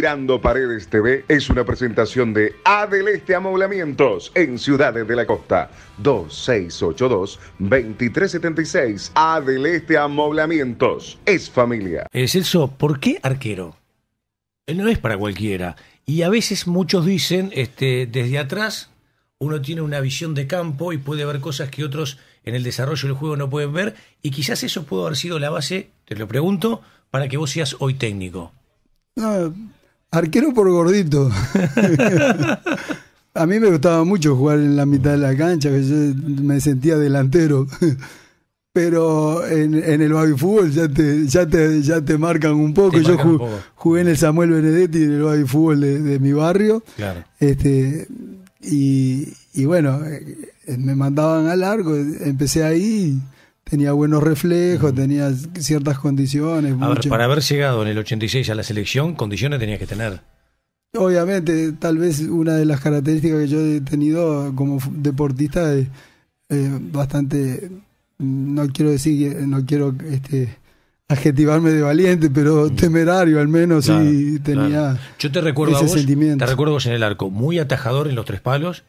Mirando Paredes TV es una presentación de Adeleste Amoblamientos en Ciudades de la Costa. 2682-2376. Adeleste Este Amoblamientos. Es familia. Es eh, eso. ¿Por qué arquero? Eh, no es para cualquiera. Y a veces muchos dicen, este, desde atrás, uno tiene una visión de campo y puede ver cosas que otros en el desarrollo del juego no pueden ver. Y quizás eso pudo haber sido la base, te lo pregunto, para que vos seas hoy técnico. Arquero por gordito. a mí me gustaba mucho jugar en la mitad de la cancha, que yo me sentía delantero. Pero en, en el baby fútbol ya te, ya te, ya te marcan un poco. yo jugué en el Samuel Benedetti, en el baby fútbol de, mi barrio. Este, y, bueno, eh, me mandaban al largo, empecé ahí tenía buenos reflejos, tenía ciertas condiciones. para haber llegado en el 86 a la selección, condiciones tenía que tener. Obviamente, tal vez una de las características que yo he tenido como deportista es eh, bastante, no quiero decir, no quiero este, adjetivarme de valiente, pero temerario al menos tenía. Yo te recuerdo ese a vos, te recuerdo en el arco, muy atajador en los tres palos.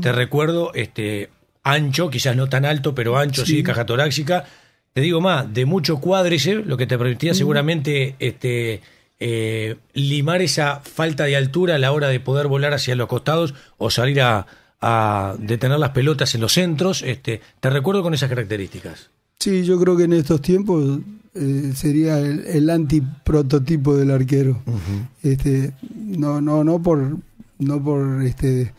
Te recuerdo este ancho, quizás no tan alto, pero ancho, sí, caja torácica. Te digo más, de mucho cuádrice, eh, lo que te permitía seguramente este, eh, limar esa falta de altura a la hora de poder volar hacia los costados o salir a, detener las pelotas en los centros. Este, te recuerdo con esas características. Sí, yo creo que en estos tiempos eh, sería el, antiprototipo del arquero. Este, no, no, no por, no por este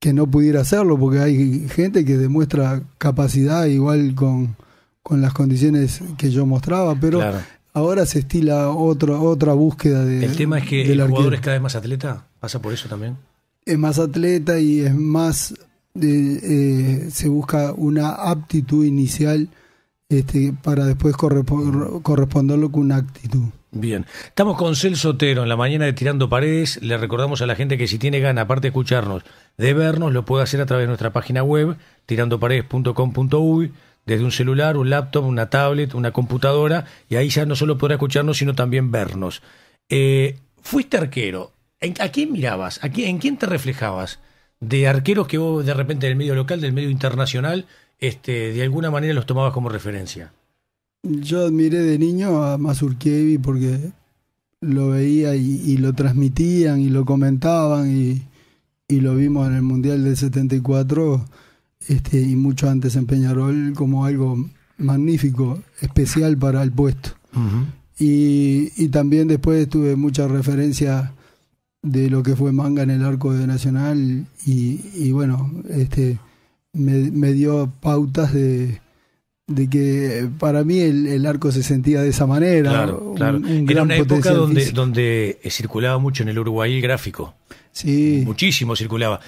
que no pudiera hacerlo, porque hay gente que demuestra capacidad igual con, con las condiciones que yo mostraba, pero ahora se estila otra búsqueda de... El tema es que el jugador es cada vez más atleta, pasa por eso también. Es más atleta y es más... de eh, se busca una aptitud inicial este, para después corresponderlo con una actitud. Bien, estamos con Celso Otero en la mañana de Tirando Paredes. Le recordamos a la gente que si tiene gana, aparte de escucharnos, de vernos, lo puede hacer a través de nuestra página web, tirandoparedes.com.uy, desde un celular, un laptop, una tablet, una computadora, y ahí ya no solo podrá escucharnos, sino también vernos. Eh, fuiste arquero, ¿a quién mirabas? ¿A quién, ¿En quién te reflejabas? De arqueros que vos de repente del medio local, del medio internacional, este, de alguna manera los tomabas como referencia. Yo admiré de niño a Mazurkievi porque lo veía y, lo transmitían y lo comentaban y, lo vimos en el Mundial del 74 este, y mucho antes en Peñarol como algo magnífico, especial para el puesto. y, también después tuve mucha referencia de lo que fue Manga en el arco de Nacional y, bueno, este, me dio pautas de de que para mí el, arco se sentía de esa manera. Claro, Era una época donde, donde eh, circulaba mucho en el Uruguay el gráfico. Sí. Muchísimo circulaba.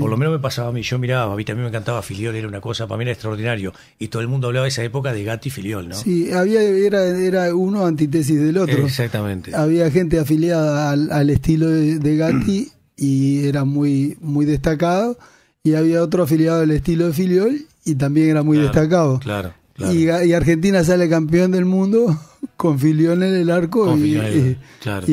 Por lo menos me pasaba a mí. Yo miraba, a mí también me encantaba Filiol, era una cosa, para mí era extraordinario. Y todo el mundo hablaba de esa época de Gatti y Filiol, ¿no? Sí, había, era, era uno antítesis del otro. Exactamente. Había gente afiliada al, estilo de, Gatti y era muy, muy destacado. Y había otro afiliado al estilo de Filiol y también era muy destacado. Claro. Y, Argentina sale campeón del mundo con Filión en el arco y,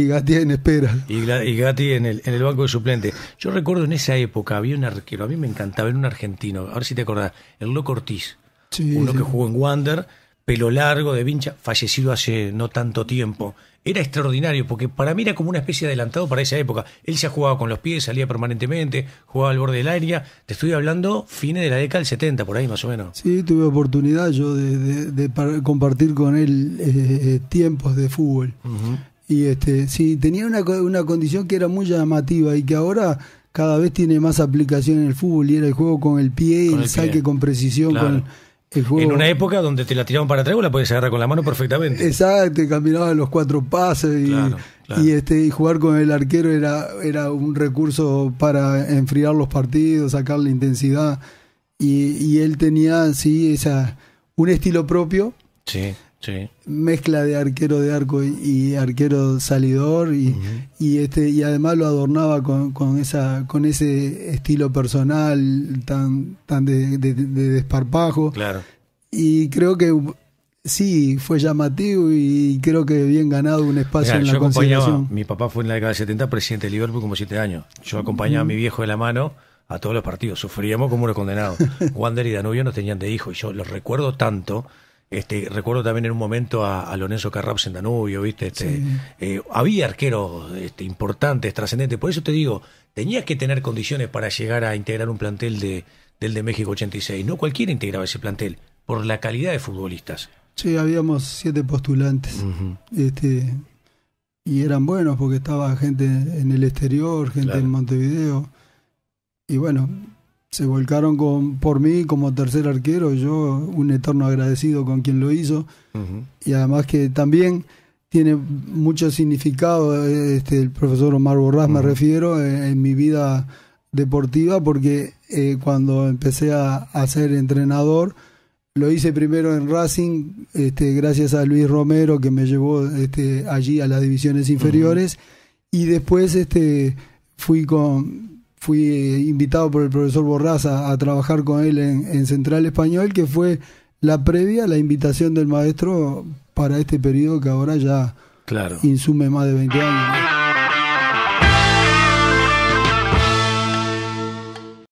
Gatti en espera. Y, Gatti en el, en el, banco de suplente. Yo recuerdo en esa época había un arquero, a mí me encantaba, era un argentino, a ver si te acordás, el Loco Ortiz. uno que jugó en Wander pelo largo, de vincha, fallecido hace no tanto tiempo. Era extraordinario, porque para mí era como una especie de adelantado para esa época. Él se jugaba con los pies, salía permanentemente, jugaba al borde del área. Te estoy hablando fines de la década del 70, por ahí más o menos. Sí, tuve oportunidad yo de, compartir con él eh, eh, tiempos de fútbol. Y este, sí, tenía una, condición que era muy llamativa y que ahora cada vez tiene más aplicación en el fútbol y era el juego con el pie, y el, saque con precisión, con en una época donde te la tiraban para atrás, la podías agarrar con la mano perfectamente. Exacto, caminaba los cuatro pases y, este, y jugar con el arquero era, era un recurso para enfriar los partidos, sacar la intensidad. Y, y él tenía, sí, esa, un estilo propio. Sí mezcla de arquero de arco y, arquero salidor y, y, este y además lo adornaba con, con, esa con ese estilo personal tan tan de, desparpajo claro. y creo que sí fue llamativo y creo que bien ganado un espacio en la acompañaba, mi papá fue en la década de 70 presidente de Liverpool como siete años yo acompañaba a mi viejo de la mano a todos los partidos, sufríamos como unos condenados. Wander y Danubio no tenían de hijo y yo los recuerdo tanto este, recuerdo también en un momento a, Lorenzo Carraps en Danubio, ¿viste? Este, eh, había arqueros este, importantes, trascendentes. Por eso te digo, tenías que tener condiciones para llegar a integrar un plantel de, del de México 86. No cualquiera integraba ese plantel, por la calidad de futbolistas. Sí, habíamos siete postulantes. Este, y eran buenos porque estaba gente en el exterior, gente en Montevideo. Y bueno, se volcaron con, por mí como tercer arquero, yo un eterno agradecido con quien lo hizo, y además que también tiene mucho significado, este, el profesor Omar Borrás me refiero, eh, en, mi vida deportiva, porque eh, cuando empecé a, ser entrenador, lo hice primero en Racing, este, gracias a Luis Romero, que me llevó este, allí a las divisiones inferiores, y después este, fui con fui invitado por el profesor Borraza a trabajar con él en, Central Español, que fue la previa, la invitación del maestro para este periodo que ahora ya insume más de 20 años.